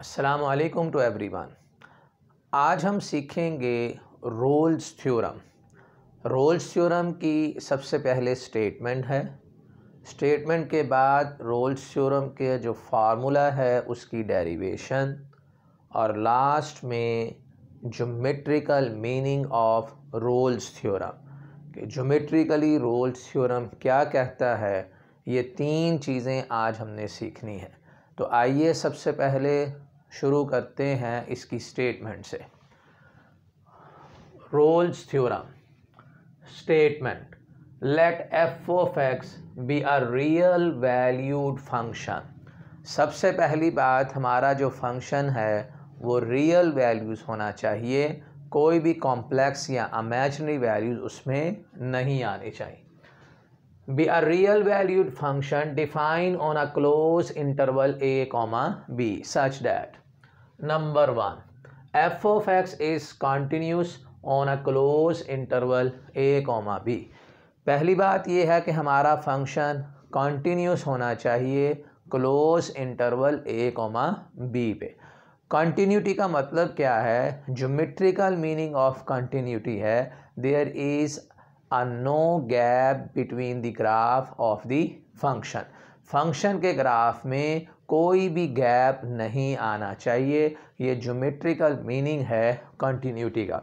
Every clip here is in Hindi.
असलकम टू एवरीवन आज हम सीखेंगे रोल्स थ्योरम रोल्स थ्योरम की सबसे पहले स्टेटमेंट है स्टेटमेंट के बाद रोल्स थ्योरम के जो फार्मूला है उसकी डेरिवेशन और लास्ट में geometrical meaning of Rolle's theorem कि जोमेट्रिकली रोल्स थ्योरम क्या कहता है ये तीन चीज़ें आज हमने सीखनी है तो आइए सबसे पहले शुरू करते हैं इसकी स्टेटमेंट से Rolle's theorem statement let f of x be a real valued function सबसे पहली बात हमारा जो फंक्शन है वो रियल वैल्यूज़ होना चाहिए कोई भी कॉम्प्लेक्स या अमेजनरी वैल्यूज़ उसमें नहीं आने चाहिए be a real valued function defined on a closed interval a comma b such that number 1 f of x is continuous on a closed interval a comma b पहली बात यह है कि हमारा फंक्शन कॉन्टीन्यूस होना चाहिए क्लोज इंटरवल ए कोमा बी पे कंटिन्यूटी का मतलब क्या है जोमेट्रिकल मीनिंग ऑफ कंटिन्यूटी है there is a no gap between the graph of the function function के ग्राफ में कोई भी गैप नहीं आना चाहिए ये जोमेट्रिकल मीनिंग है कंटिन्यूटी का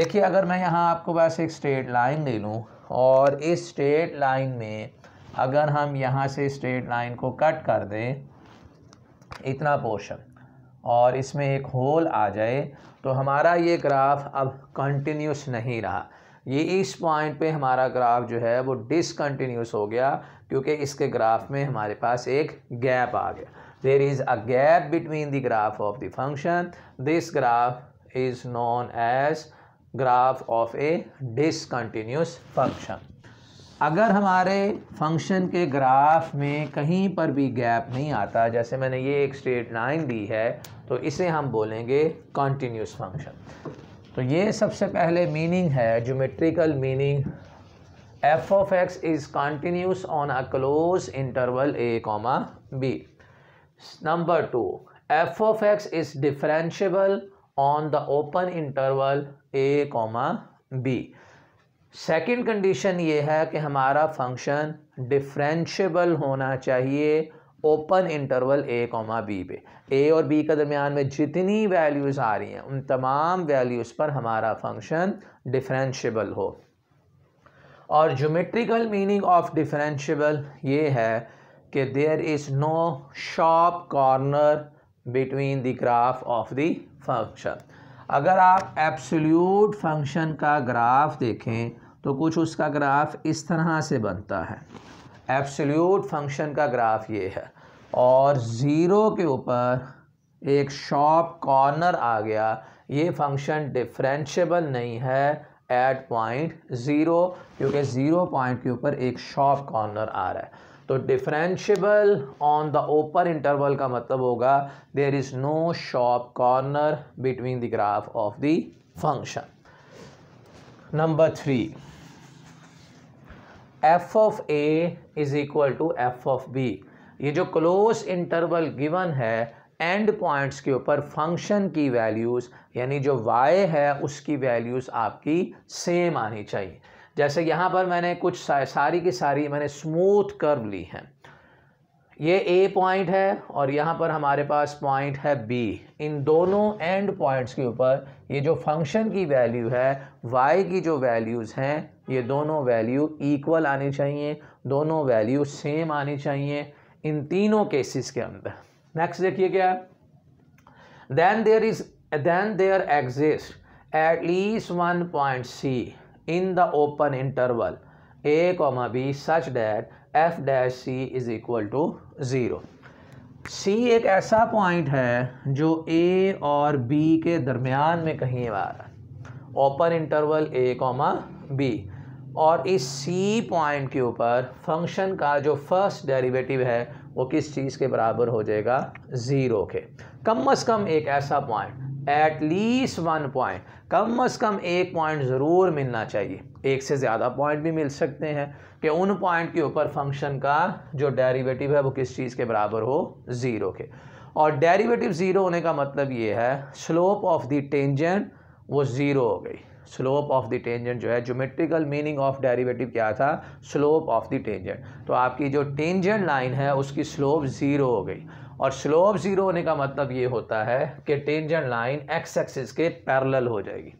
देखिए अगर मैं यहाँ आपको बस एक स्ट्रेट लाइन ले लूँ और इस स्ट्रेट लाइन में अगर हम यहाँ से स्ट्रेट लाइन को कट कर दें इतना पोर्शन और इसमें एक होल आ जाए तो हमारा ये ग्राफ अब कंटिन्यूस नहीं रहा ये इस पॉइंट पे हमारा ग्राफ जो है वो डिसकन्टीन्यूस हो गया क्योंकि इसके ग्राफ में हमारे पास एक गैप आ गया there is a gap between the graph of the function this graph is known as graph of a discontinuous function अगर हमारे फंक्शन के ग्राफ में कहीं पर भी गैप नहीं आता जैसे मैंने ये एक स्ट्रेट लाइन दी है तो इसे हम बोलेंगे कॉन्टीन्यूस फंक्शन तो ये सबसे पहले मीनिंग है geometrical meaning f of x is continuous on a close interval a comma b number two f of x is differentiable on the open interval a comma b second condition ये है कि हमारा फंक्शन डिफ्रेंशियबल होना चाहिए open interval a comma b पे ए और बी के दरमियान में जितनी वैल्यूज़ आ रही हैं उन तमाम वैल्यूज़ पर हमारा फंक्शन डिफरेंशियबल हो और जोमेट्रिकल मीनिंग ऑफ डिफरेंशियबल ये है कि there is no sharp corner between the graph of the function अगर आप एब्सोल्यूट फंक्शन का ग्राफ देखें तो कुछ उसका ग्राफ इस तरह से बनता है एब्सोल्यूट फंक्शन का ग्राफ ये है और ज़ीरो के ऊपर एक शॉप कॉर्नर आ गया ये फंक्शन डिफ्रेंशबल नहीं है एट पॉइंट ज़ीरो क्योंकि ज़ीरो पॉइंट के ऊपर एक शॉप कॉर्नर आ रहा है तो differentiable on the open interval का मतलब होगा there is no sharp corner between the graph of the function number three f of a is equal to f of b ये जो क्लोज इंटरवल गिवन है एंड पॉइंट्स के ऊपर फंक्शन की वैल्यूज़ यानी जो वाई है उसकी वैल्यूज़ आपकी सेम आनी चाहिए जैसे यहाँ पर मैंने कुछ सारी की सारी मैंने स्मूथ कर्व ली है ये ए पॉइंट है और यहाँ पर हमारे पास पॉइंट है बी इन दोनों एंड पॉइंट्स के ऊपर ये जो फंक्शन की वैल्यू है वाई की जो वैल्यूज़ हैं ये दोनों वैल्यू इक्वल आनी चाहिए दोनों वैल्यू सेम आनी चाहिए इन तीनों केसेस के अंदर नेक्स्ट देखिए क्या है then there is then there exist at least one point c in the open interval a comma b such that f dash c is equal to zero c एक ऐसा पॉइंट है जो ए और बी के दरमियान में कहीं आ रहा है open interval a comma b और इस सी पॉइंट के ऊपर फंक्शन का जो फर्स्ट डेरिवेटिव है वो किस चीज़ के बराबर हो जाएगा ज़ीरो के कम अज़ कम एक ऐसा पॉइंट एट लीस्ट वन पॉइंट कम अज़ कम एक पॉइंट ज़रूर मिलना चाहिए एक से ज़्यादा पॉइंट भी मिल सकते हैं कि उन पॉइंट के ऊपर फंक्शन का जो डेरिवेटिव है वो किस चीज़ के बराबर हो ज़ीरो के और डेरिवेटिव ज़ीरो होने का मतलब ये है स्लोप ऑफ दी टेंजेंट वो ज़ीरो हो गई स्लोप ऑफ द टेंजेंट जो है जोमेट्रिकल मीनिंग ऑफ डेरिवेटिव क्या था स्लोप ऑफ द टेंजेंट तो आपकी जो टेंजेंट लाइन है उसकी स्लोप ज़ीरो हो गई और स्लोप ज़ीरो होने का मतलब ये होता है कि टेंजेंट लाइन एक्स एक्सिस के पैरेलल हो जाएगी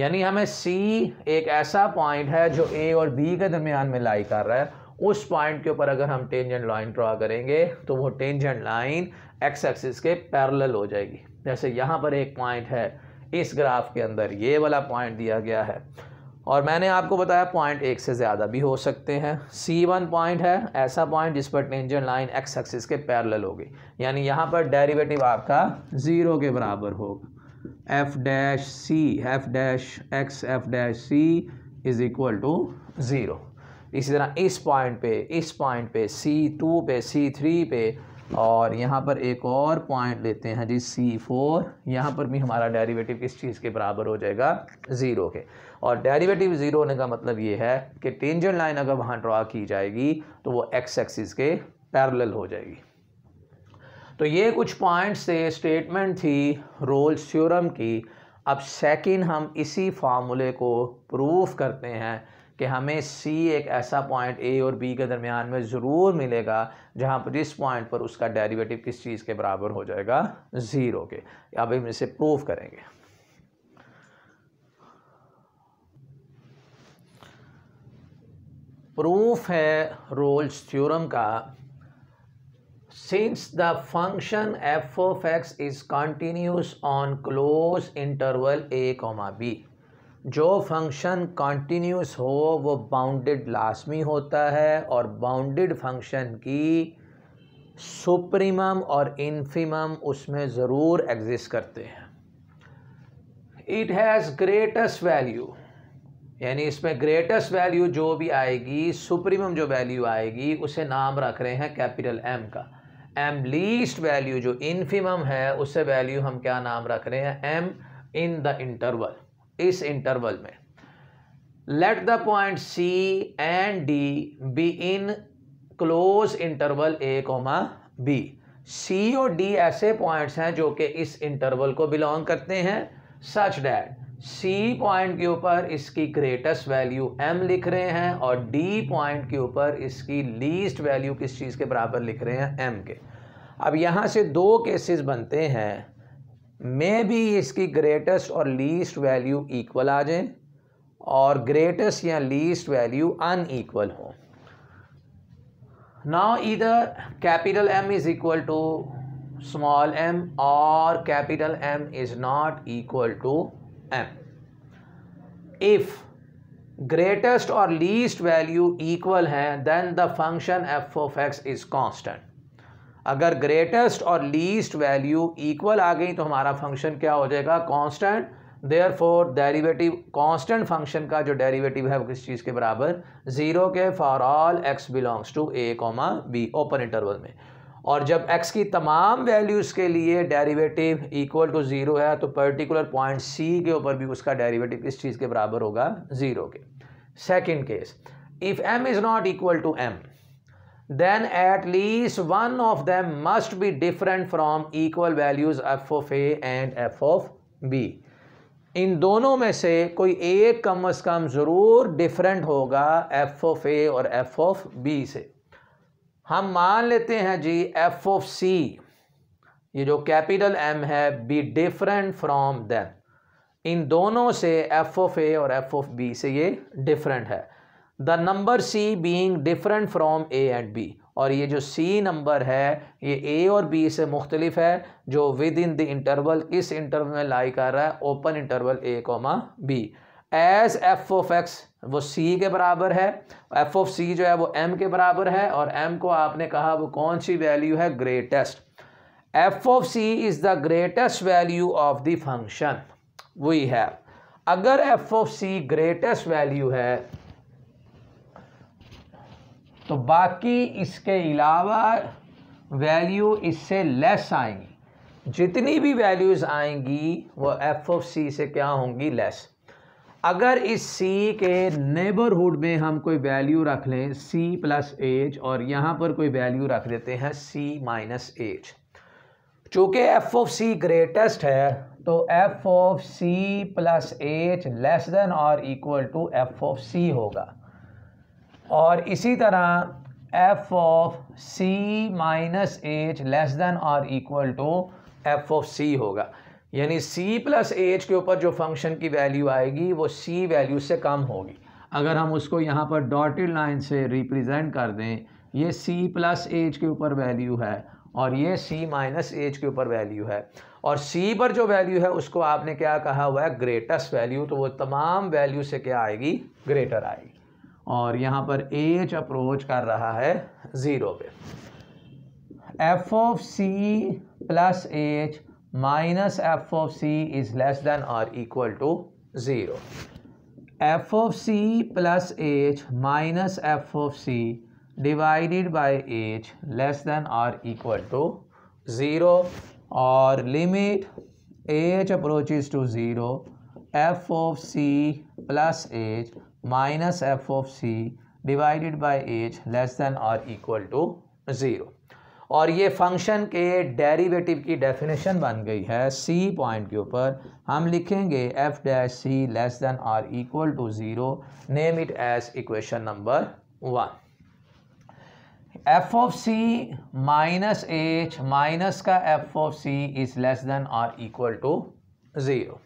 यानी हमें सी एक ऐसा पॉइंट है जो ए और बी के दरमियान में लाई कर रहा है उस पॉइंट के ऊपर अगर हम टेंजेंट लाइन ड्रा करेंगे तो वो टेंजेंट लाइन एक्स एक्सिस के पैरेलल हो जाएगी जैसे यहाँ पर एक पॉइंट है इस ग्राफ के अंदर ये वाला पॉइंट दिया गया है और मैंने आपको बताया पॉइंट एक से ज़्यादा भी हो सकते हैं सी वन पॉइंट है ऐसा पॉइंट जिस पर टेंजन लाइन एक्स एक्सिस के पैरेलल होगी यानी यहाँ पर डेरिवेटिव आपका ज़ीरो के बराबर होगा f dash c f dash x f dash C is equal to zero इसी तरह इस पॉइंट पे इस पॉइंट पे सी टू पे सी थ्री पे और यहाँ पर एक और पॉइंट लेते हैं जी सी फोर यहाँ पर भी हमारा डेरिवेटिव किस चीज़ के बराबर हो जाएगा ज़ीरो के और डेरिवेटिव ज़ीरो होने का मतलब ये है कि टेंजेंट लाइन अगर वहाँ ड्रा की जाएगी तो वो एक्स एक्सिस के पैरेलल हो जाएगी तो ये कुछ पॉइंट्स से स्टेटमेंट थी रोल थ्योरम की अब सेकेंड हम इसी फार्मूले को प्रूव करते हैं कि हमें सी एक ऐसा पॉइंट ए और बी के दरमियान में ज़रूर मिलेगा जहाँ पर इस पॉइंट पर उसका डेरिवेटिव किस चीज़ के बराबर हो जाएगा ज़ीरो के अब हम इसे प्रूव करेंगे प्रूफ है रोल्स थ्योरम का since the function f of x is continuous on close interval a comma b जो फंक्शन कॉन्टीन्यूस हो वो बाउंडेड लाजमी होता है और बाउंडेड फंक्शन की सुप्रीमम और इन्फीमम उसमें ज़रूर एग्जिस्ट करते हैं इट हैज़ ग्रेटेस्ट वैल्यू यानी इसमें ग्रेटेस्ट वैल्यू जो भी आएगी सुप्रीमम जो वैल्यू आएगी उसे नाम रख रहे हैं कैपिटल एम का एम लीस्ट वैल्यू जो इन्फीमम है उसे वैल्यू हम क्या नाम रख रहे हैं एम इन द इंटरवल इस इंटरवल में let the point c and d be in close interval A comma b c और डी ऐसे पॉइंट्स हैं जो कि इस इंटरवल को बिलोंग करते हैं सच डैट सी पॉइंट के ऊपर इसकी ग्रेटेस्ट वैल्यू एम लिख रहे हैं और डी पॉइंट के ऊपर इसकी लीस्ट वैल्यू किस चीज़ के बराबर लिख रहे हैं एम के अब यहाँ से दो केसेस बनते हैं मे भी इसकी ग्रेटेस्ट और लीस्ट वैल्यू इक्वल आ जाए और ग्रेटेस्ट या लीस्ट वैल्यू अनईक्वल हो नाउ इधर capital M is equal to small m और capital M is not equal to m if greatest और लीस्ट वैल्यू इक्वल हैं then the function f of x is constant अगर ग्रेटेस्ट और लीस्ट वैल्यू इक्वल आ गई तो हमारा फंक्शन क्या हो जाएगा constant therefore derivative constant function का जो डेरीवेटिव है वो किस चीज़ के बराबर ज़ीरो के for all x belongs to a comma b open interval में और जब एक्स की तमाम वैल्यूज़ के लिए डेरीवेटिव इक्वल टू ज़ीरो है तो पर्टिकुलर पॉइंट सी के ऊपर भी उसका डेरीवेटिव किस चीज़ के बराबर होगा ज़ीरो के second case if M is not equal to m then at least one of them must be different from equal values f of a and f of b इन दोनों में से कोई एक कम अज़ कम ज़रूर डिफरेंट होगा एफ ऑफ ए और एफ ऑफ बी से हम मान लेते हैं जी एफ ऑफ सी ये जो कैपिटल एम है बी डिफरेंट फ्रॉम देन इन दोनों से एफ ऑफ ए और एफ ऑफ बी से ये डिफरेंट है the number c being different from a and b और ये जो सी नंबर है ये ए और बी से मुख्तलिफ है जो विद इन द इंटरवल किस इंटरवल में लाई कर रहा है open interval A comma B as F of X वो सी के बराबर है एफ ऑफ सी जो है वो एम के बराबर है और एम को आपने कहा वो कौन सी वैल्यू है greatest f of c is the greatest value of the function वी है अगर f of c greatest value है तो बाकी इसके अलावा वैल्यू इससे लेस आएंगी जितनी भी वैल्यूज़ आएंगी वो एफ ऑफ सी से क्या होंगी लेस अगर इस सी के नेबरहुड में हम कोई वैल्यू रख लें सी प्लस एच और यहाँ पर कोई वैल्यू रख देते हैं सी माइनस एच चूँकि एफ ऑफ सी ग्रेटेस्ट है तो f of c plus h less than और equal to f of c होगा और इसी तरह f of c minus h less than और equal to f of c होगा यानी सी प्लस एच के ऊपर जो फंक्शन की वैल्यू आएगी वो सी वैल्यू से कम होगी अगर हम उसको यहाँ पर डॉटेड लाइन से रिप्रेजेंट कर दें ये सी प्लस एच के ऊपर वैल्यू है और ये सी माइनस एच के ऊपर वैल्यू है और सी पर जो वैल्यू है उसको आपने क्या कहा हुआ है ग्रेटेस्ट वैल्यू तो वो तमाम वैल्यू से क्या आएगी ग्रेटर आएगी और यहाँ पर एच अप्रोच कर रहा है ज़ीरो पे f of c plus h minus f of c is less than और equal to zero f of c plus h minus f of c divided by h less than और इक्वल टू ज़ीरो और limit h approaches to zero f of c plus h minus f of c divided by h less than और इक्वल टू ज़ीरो और ये फंक्शन के डेरिवेटिव की डेफिनेशन बन गई है सी पॉइंट के ऊपर हम लिखेंगे f dash c less than और equal to zero name it as equation number one f of c minus h minus का f of c is less than और equal to zero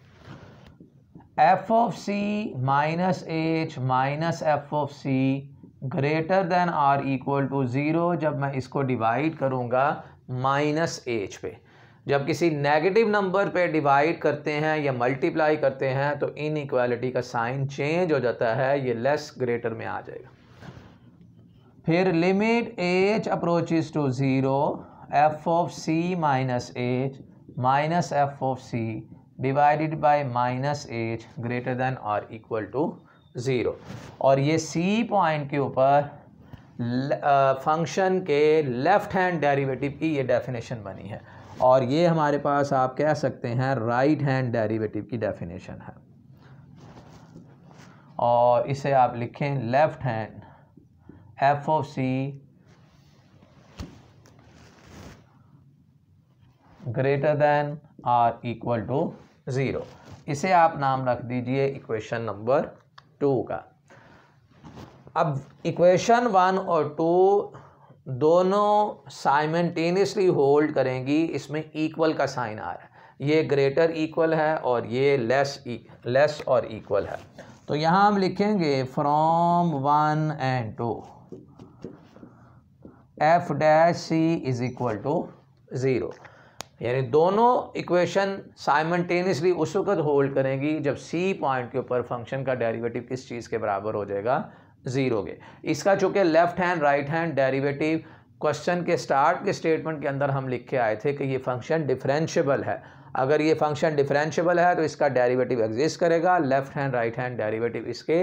f of c minus h minus f of c greater than or equal to zero जब मैं इसको डिवाइड करूँगा माइनस एच पे जब किसी नेगेटिव नंबर पे डिवाइड करते हैं या मल्टीप्लाई करते हैं तो इन इक्वालिटी का साइन चेंज हो जाता है ये लेस ग्रेटर में आ जाएगा फिर limit h approaches to zero f of c minus h minus f of c divided by minus h greater than और इक्वल टू ज़ीरो और ये सी पॉइंट के ऊपर फंक्शन के लेफ़्ट हैंड डेरिवेटिव की ये डेफिनेशन बनी है और ये हमारे पास आप कह सकते हैं राइट हैंड डेरिवेटिव की डेफिनेशन है और इसे आप लिखें left hand f of c greater than or equal to zero इसे आप नाम रख दीजिए इक्वेशन नंबर टू का अब इक्वेशन वन और टू दोनों साइमेंटेनियसली होल्ड करेंगी इसमें इक्वल का साइन आ रहा है ये ग्रेटर इक्वल है और ये लेस लेस e, और इक्वल है तो यहाँ हम लिखेंगे from one and two f dash C is equal to zero यानी दोनों इक्वेशन साइमल्टेनियसली उस वक्त होल्ड करेंगी जब सी पॉइंट के ऊपर फंक्शन का डेरिवेटिव किस चीज़ के बराबर हो जाएगा ज़ीरो के इसका चूंकि left hand right hand derivative question के स्टार्ट के स्टेटमेंट के अंदर हम लिख के आए थे कि ये फंक्शन डिफरेंशियबल है अगर ये फंक्शन डिफरेंशियबल है तो इसका डेरिवेटिव एग्जिस्ट करेगा left hand right hand derivative इसके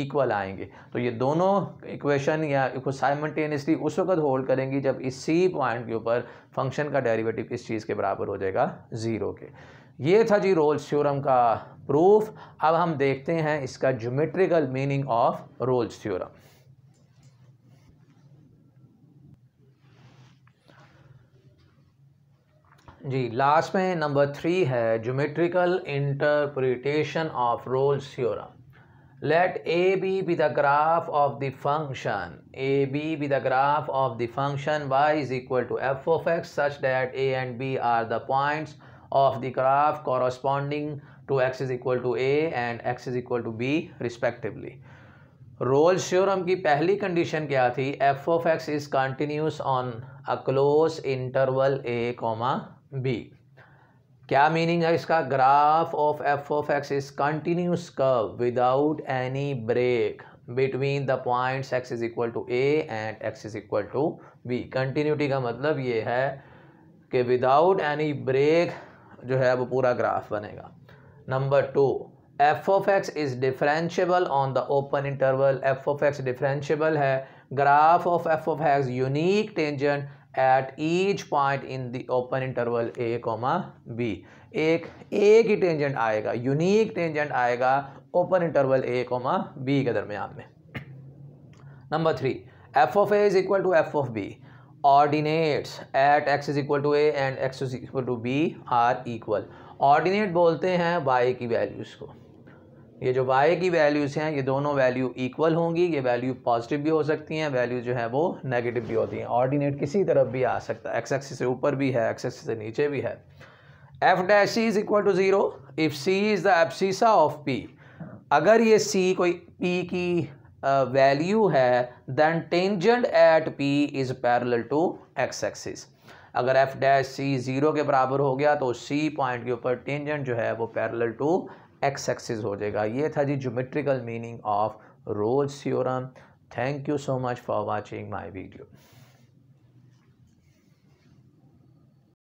इक्वल आएंगे तो ये दोनों इक्वेशन या साइमटेनियसली उस वक्त होल्ड करेंगी जब इस सी पॉइंट के ऊपर फंक्शन का डेरिवेटिव इस चीज़ के बराबर हो जाएगा ज़ीरो के ये था जी रोल्स थ्योरम का प्रूफ अब हम देखते हैं इसका geometrical meaning of Rolle's theorem जी लास्ट में नंबर थ्री है geometrical interpretation of Rolle's theorem let a b be the graph of the function a b be the graph of the function y is equal to f of x such that a and b are the points of the graph corresponding to x is equal to a and x is equal to b respectively Rolle theorem की पहली कंडीशन क्या थी f of x is continuous on a close interval a comma b क्या मीनिंग है इसका graph of f of x is continuous curve without any break between the points x is equal to a and x is equal to b continuity का मतलब ये है कि विदाउट एनी ब्रेक जो है वो पूरा ग्राफ बनेगा number two f of x is differentiable on the open interval f of x differentiable है graph of f of x unique tangent at each point in the open interval A comma b एक एक ही टेंजेंट आएगा यूनिक टेंजेंट आएगा ओपन इंटरवल ए कोमा बी के दरमियान में number three f of a is equal to f of b ordinates at x is equal to a and x is equal to b are equal ordinate बोलते हैं बाई की वैल्यूज़ को ये जो y की वैल्यूज़ हैं ये दोनों वैल्यू इक्वल होंगी ये वैल्यू पॉजिटिव भी हो सकती हैं वैल्यू जो है वो नेगेटिव भी होती हैं ऑर्डिनेट किसी तरफ भी आ सकता है एक्स एक्सिस से ऊपर भी है एक्स एक्सिस से नीचे भी है F dash C is equal to zero if C is the abscissa of P अगर ये सी कोई पी की वैल्यू है then tangent at P is parallel to X axis अगर एफ डैश सी ज़ीरो के बराबर हो गया तो सी पॉइंट के ऊपर टेंजेंट जो है वो पैरल टू एक्स एक्सिस हो जाएगा ये था जी geometrical meaning of Rolle's theorem thank you so much for watching my video